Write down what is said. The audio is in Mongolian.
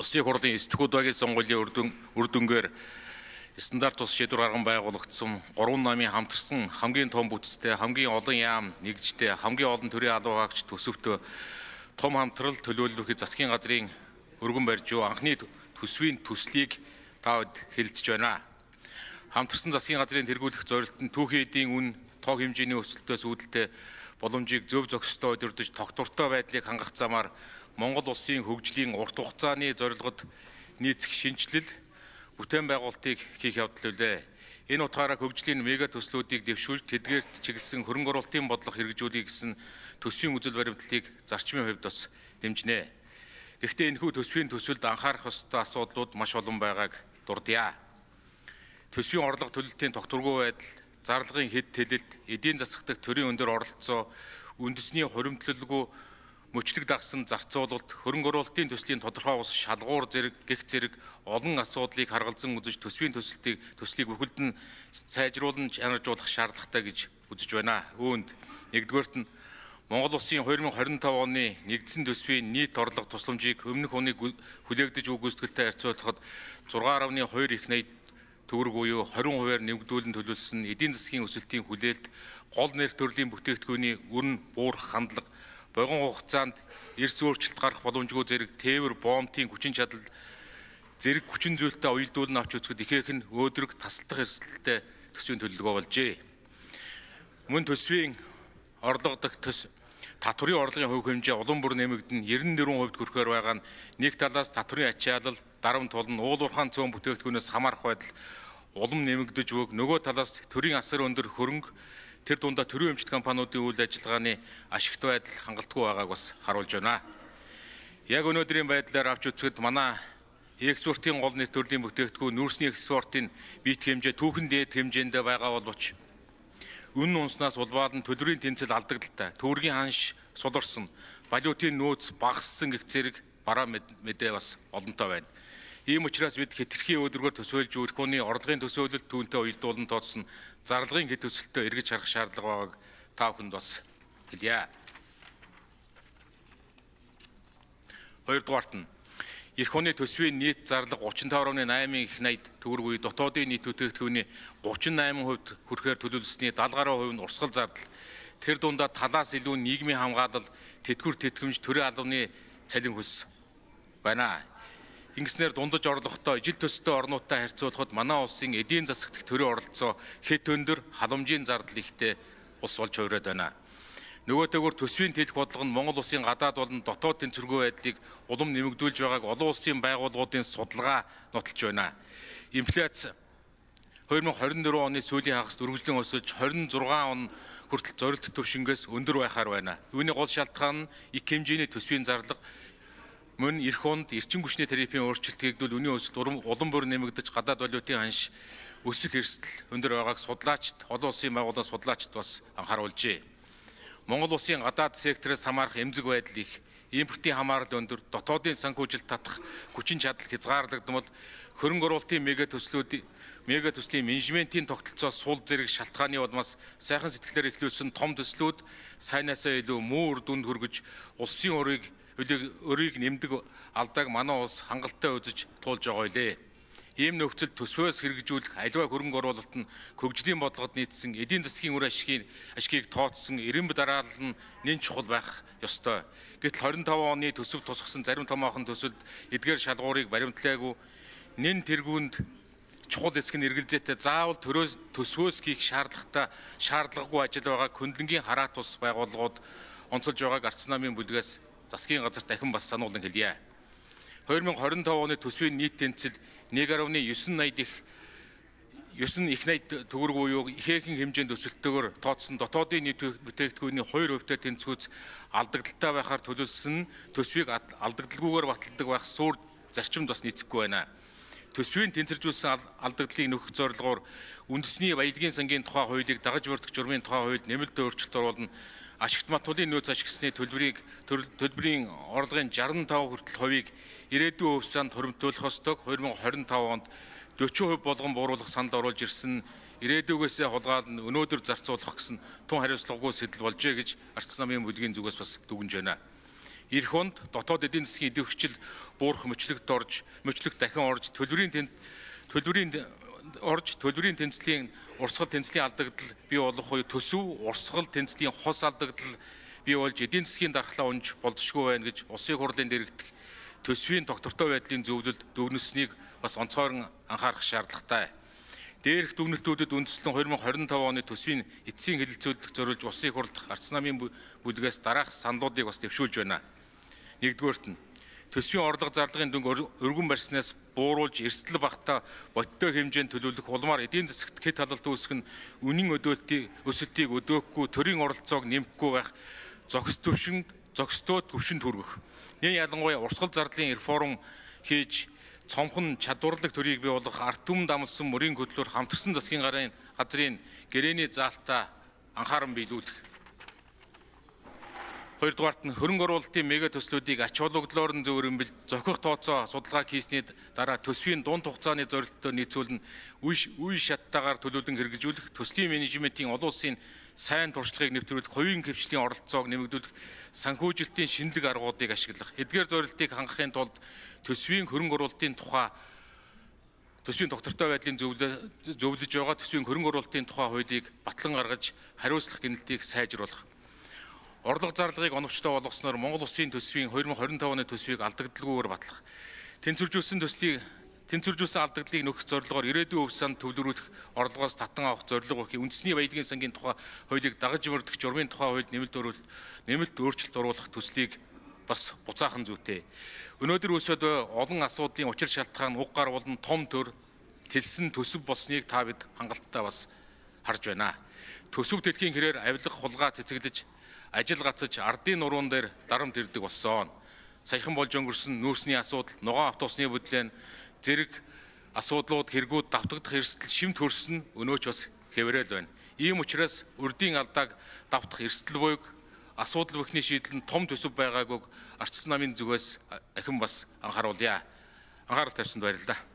Улсын хурлын Эсдхүүд багийн сонгуулийн үрдүн үрдүнгээр стандарт тус шийдвэр гарган байгуулагдсан гурван намын хамтарсан хамгийн том бүтцтэй хамгийн олон яам нэгжтэй хамгийн олон төрлийн алуугаагч төсөвтөө том хамтрал төлөөлөлөхийн засгийн газрын өргөн барьжуу анхны төсвийн төслийг таад хэлэлцэж байна. Хамтарсан засгийн газрын тэргүүлэх зорилт нь түүхийн эдийн үн тоо хэмжээний өсөлтөөс үүдэлтэй боломжийг зөв зохистой өдөрдөж тогтвортой байдлыг хангах замаар Монгол улсын хөгжлийн урт хугацааны зорилгод нийцэх шинжилэл бүтээн байгуулалтыг хийх явдал үлээ. Энэ утгаараа хөгжлийн мега төслүүдийг дэвшүүлж тэдгээрт чиглэсэн хөрөнгө оруулалтын бодлого хэрэгжүүлэх гэсэн төсвийн үзэл баримтлалыг зарчмын хувьд бас дэмжинэ. Гэхдээ энэхүү төсвийн төсөлд анхаарах ёстой асуудлууд маш олон байгааг дурдъя. Төсвийн орлого төлөлтийн тогтворгүй байдал зарлагын хэд тэлэлт, эдийн засагт төрийн өндөр оролцоо, үндэсний хуримтлалгүй мөчлөг дагсан зарцуулалт, хөрөнгө оруулалтын төслийн тодорхой ус шалгуур зэрэг гих зэрэг олон асуудлыг харгалзан үзэж төсвийн төсөлтийг төслийг бүхэлд нь сайжруулан чанаржуулах шаардлагатай гэж үзэж байна. Үүнд нэгдүгээрт нь Монгол Улсын 2025 оны нэгдсэн төсвийн нийт орлого тусламжийг өмнөх оны хүлээгдэж өгөөсгөлтэй харьцуулахад 6.2 их төгрөг буюу 20%-аар нэмэгдүүлэн төлөвлөсөн эдийн засгийн өсөлтийн хүлээлт гол нэр төрлийн бүтээгдэхүүний өрн буурах хандлага богино хугацаанд эрс өөрчлөлт гарах боломжгүй зэрэг тээвэр боомтын хүчин чадал зэрэг хүчин зүйлтэй уялдуулан авч үзэхэд ихээх нь өөдрөг тасалдах эрсдэлтэй төсвийн төлөлгөө болжээ. Мөн төсвийн орлого дах төс татврын орлогын хувь хэмжээ улам бүр нэмэгдэн 94% хүрэхээр байгаа нь нэг талаас татврын ачаалал дарамт болон уулуурхаан цөөн бүтээгдэхүүнээс хамаарх байдал улам нэмэгдэж өгөх нөгөө талаас төрийн асар өндөр хөрөнгө тэр дундаа төрийн өмчт компаниудын үйл ажиллагааны ашигт байдал хангалтгүй байгааг бас харуулж байна. Яг өнөөдрийн байдлаар авч үзэхэд манай экспортын гол нийт төрлийн бүтээгдэхүүн нүүрсний экспортын бит хэмжээ түүхэн дээд хэмжээндээ байгаа боловч үн унснаас улбаалan төлбөрийн тэнцэл алдагдaltaй, төгрөгийн ханш суларсан, валютын нөөц багассан гэх зэрэг бараа мэдээ бас олонтой байна. Ийм учраас бид хэтэрхий өөдрөгөр төсөөлж өрх хүний орлогын төсөөлөлт түүнтэй уялдуулан тооцсон зарлагын хэд төсөлтөд эргэж харах шаардлага байгааг та бүхэнд бас хэлье. Хоёрдугаарт нь Эрх хүний төсвийн нийт зарлага 35.8 их найд төгрөг үе дотоодын нийт бүтээгдэхүүний 38% хүрэхээр төлөвлөсний 70 гаруй хувь нь урсгал зардал. Тэр дундаа талаас илүү нийгмийн хамгаалал, тэтгэвэр тэтгэмж, төрийн албаны цалин хөлс байна. Ингэснээр дундаж орлоготой ижил төстэй орнуудтай харьцуулахад манай улсын эдийн засагт төрийн оролцоо хэд өндөр халамжийн зардал ихтэй улс болж хувираад байна. Нөгөөтэйгөр төсвийн тэлэх бодлого нь Монгол улсын гадаад болон дотоод тэнцвэргүй байдлыг улам нэмэгдүүлж байгааг олон улсын байгууллагуудын судалгаа нотолж байна. Инфляци 2024 оны сүүлийн хагасд үргэлжлэн өсөж 26 он хүртэл зорилт төвшингээс өндөр байхаар байна. Үүний гол шалтгаан нь их хэмжээний төсвийн зарлага мөн эрх хунд эрчим хүчний терапийн өөрчлөлт хийгдвэл үнийн өсөлт улам бүр нэмэгдэж гадаад валютын ханш өсөх эрсдэл өндөр байгааг судлаачид олон улсын байгууллагын судлаачид бас анхааруулжээ. Монгол улсын гадаад сектороос хамаарах эмзэг байдал их импортын хамаарал өндөр дотоодын санхүүжилт татах хүчин чадал хязгаарлагдмал хөрөнгө оруулалтын мега төслүүд мега төслийн менежментийн тогтолцоос сул зэрэг шалтгааны улмаас сайхан сэтгэлээр эхлүүлсэн том төслүүд сайнаасаа илүү муу үр дүнд хүргэж улсын өрийг хөлийг өрийг нэмдэг алдааг манай улс хангалттай үзэж туулж байгаа үлээ. Ийм нөхцөл төсвөөс хэрэгжүүлэх аливаа хөрөнгө оруулалт нь хөгжлийн бодлогод нийцсэн эдийн засгийн үр ашгийн ашгийг тооцсон эренб дараалал нь нэн чухал байх ёстой. Гэтэл 25 оны төсөв тусгсан зарим томоохон төсөлд эдгээр шалгуурыг баримтлаагүй нэн тэргуунд чухал хэсэг нь эргэлзээтэй заавал төрөөс төсвөөс хийх шаардлагатай шаардлагагүй ажил байгаа хөндлөнгийн хараат улс байгууллагууд онцолж байгааг арц намын бүлгээс засгийн газар дахин бас сануулсан хэлье. 2025 оны төсвийн нийт тэнцэл 1.980 их 9 их найд төгрөг буюу ихээхэн хэмжээнд өсөлтөөр тооцсон дотоодын нийт бүтээгдэхүүний 2% та тэнцвүүц алдагдaltaй байхаар төлөвлөсөн төсвийг алдагдalgүйгээр баталдаг байх суурь зарчимд бас нийцэхгүй байна. Төсвийн тэнцвэржүүлсэн алдагдлыг нөхөх зорилгоор үндэсний баялагын сангийн тухай хуулийг дагаж бүрдэх журмын тухай хуульд нэмэлт өөрчлөлт оруулна ашигт матуулын нөөц ашигласны төлбөрийг төлбөрийн орлогын 65 хүртэл хувийг ирээдүйн хувь санд хуримтуулах хостог 2025 онд 40% болгон бууруулах санал оруулж ирсэн ирээдүгээсээ хулгаал нь өнөөдөр зарцуулах гэсэн тун хариуцлагагүй сэдэл болжээ гэж арц намын бүлгийн зүгээс бас дүгнж байна. Ирэх онд дотоод эдийн засгийн идэвхжил буурах мөчлөгт орж, мөчлөг дахин орж төлбөрийн төлбөрийн орж төлбөрийн тэнцлийн урсгал тэнцлийн алдагдал бий болох уу төсөв урсгал тэнцлийн хос алдагдал бий болж эдийн засгийн дархлаа унж болзошгүй байна гэж улсын хурлын дэргэдэх төсвийн тогтвортой байдлын зөвлөлд дүгнэлсэнийг бас онцгойрон анхаарах шаардлагатай. Дээрх дүгнэлтүүдэд үндэслэн 2025 оны төсвийн эцсийн хэлэлцүүлэлт зориулж улсын хурлд гарц намын бүлгээс дараах саналуудыг бас төвшүүлж байна. Нэгдүгээрт нь төсвийн орлого зарлагын дүнг өргөн барьснаас бууруулж эрсдэл багтаа бодтой хэмжээнд төлөвлөх улмаар эдийн засагт хэд халалт үүсэх нь үнийн өдөөлтийг өсөлтийг өдөөхгүй төрийн оролцоог нэмэхгүй байх зохис төвшин зохистой төвшөнд хүргэх. Нэг ялангуяа урсгал зардлын реформ хийж цомхон чадварлаг төрийг бий болгох арт түмэн дамлсан мөрийн хөдлөөр хамтарсан засгийн гарын газрын гэрээний заалтаа анхааран биелүүлэх Хоёрдугаарт нь хөрөнгө оруулалтын мега төслүүдийг ач холбогдлоор нь зөвөрөмбөл зохих тооцоо судалгааг хийсний дараа төсвийн дунд хугацааны зорилттой нийцүүлэн үе үе шаттайгаар төлөвлөн хэрэгжүүлэх төслийн менежментийн олон улсын сайн туршлагыг нэвтрүүлэх, хувийн хөвчлийн оролцоог нэмэгдүүлэх, санхүүжилтийн шинэлэг аргуудыг ашиглах, эдгээр зорилтыг хангахын тулд төсвийн хөрөнгө оруулалтын тухай төсвийн доктортой байдлын зөвлөж байгаа төсвийн хөрөнгө оруулалтын тухай хуулийг батлан гаргаж хариуцлах гэнэлтийг сайжруулах Орлого зарлагыг оновчтой болгосноор Монгол Улсын төсвийн 2025 оны төсвийг алдагдalgүйгээр батлах. Тэнцвэржүүлсэн төслийг тэнцвэржүүлсэн алдагдлыг нөхөх зорилгоор ирээдүйн өв санд төвлөрүүлэх орлогоос татан авах зорилго өгөх үндэсний баялагын сангийн тухай хуулийг дагаж мөрдөх журмын тухай хуульд нэмэлт өөрчлөлт нэмэлт өөрчлөлт оруулах төслийг бас буцаахан зүйтэй. Өнөөдөр үсэд олон асуудлын учир шалтгаан уг гар болон том төр тэлсэн төсөв болсныг та бид хангалттай бас харж байна. Төсөв төлхийн хэрээр авилах хулгай цэцэглэж ажил гацаж ардын нуруунд дээр дарамт ирдэг болсон. Саяхан болж өнгөрсөн нөөцний асуудал, ногоон автобусны бүдлэн зэрэг асуудлууд хэрэгүүд давтагдах эрсдэл шимт хөрсөн өнөөч бас хэврээл байна. Ийм учраас урдийн алдааг давтах эрсдэл буйг асуудал бүхний шийдэл нь том төсөв байгаагүй арчсан намын зүгээс ахин бас анхааруулъя. Анхаарал тавьсанд баярлалаа.